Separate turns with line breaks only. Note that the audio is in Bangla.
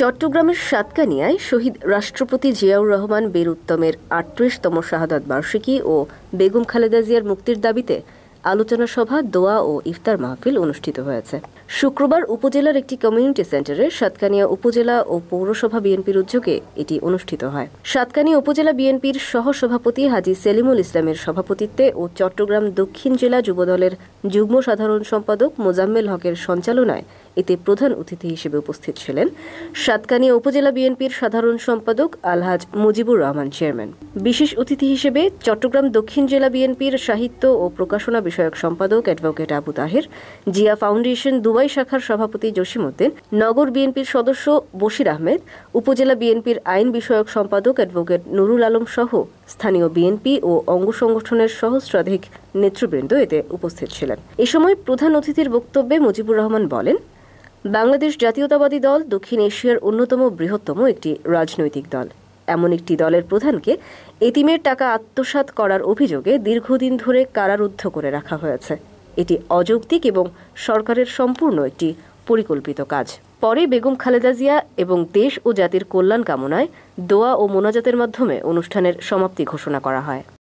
চট্টগ্রামের সাতকানিয়ায় শহীদ রাষ্ট্রপতি জিয়াউর রহমান বীর উত্তমের আটত্রিশতম শাহাদ বার্ষিকী ও বেগম খালেদা জিয়ার মুক্তির দাবিতে আলোচনা সভা দোয়া ও ইফতার মাহফিল অনুষ্ঠিত হয়েছে শুক্রবার উপজেলার একটি কমিউনিটি সেন্টারে সাতকানিয়া উপজেলা ও পৌরসভা বিএনপির উদ্যোগে এটি অনুষ্ঠিত হয় সাতকানিয়া উপজেলা বিএনপির সহসভাপতি হাজি সেলিমুল ইসলামের সভাপতিত্বে ও চট্টগ্রাম দক্ষিণ জেলা যুবদলের যুগ্ম সাধারণ সম্পাদক মোজাম্মেল হকের সঞ্চালনায় এতে প্রধান অতিথি হিসেবে উপস্থিত ছিলেন সাতকানিয়া উপজেলা বিএনপির সাধারণ সম্পাদক আলহাজ মুজিবুর রহমান চেয়ারম্যান বিশেষ অতিথি হিসেবে চট্টগ্রাম দক্ষিণ জেলা বিএনপির সাহিত্য ও প্রকাশনা বিষয়ক সম্পাদক advocate Abu Taher Zia foundation Dubai শাখার সভাপতি জসিমউদ্দিন নগর বিএনপির সদস্য বশির আহমেদ উপজেলা বিএনপির আইন বিষয়ক সম্পাদক অ্যাডভোকেট নুরুল আলম সহ স্থানীয় বিএনপি ও অঙ্গ সংগঠনের সহস্রাধিক নেতৃবৃন্দ এতে উপস্থিত ছিলেন এ সময় প্রধান অতিথির বক্তব্যে মুজিবুর রহমান বলেন বাংলাদেশ জাতীয়তাবাদী দল দক্ষিণ এশিয়ার অন্যতম বৃহত্তম একটি রাজনৈতিক দল এমন একটি দলের প্রধানকে এতিমের টাকা আত্মসাত করার অভিযোগে দীর্ঘদিন ধরে কারারুদ্ধ করে রাখা হয়েছে এটি অযৌক্তিক এবং সরকারের সম্পূর্ণ একটি পরিকল্পিত কাজ পরে বেগম খালেদা জিয়া এবং দেশ ও জাতির কল্যাণ কামনায় দোয়া ও মোনাজাতের মাধ্যমে অনুষ্ঠানের সমাপ্তি ঘোষণা করা হয়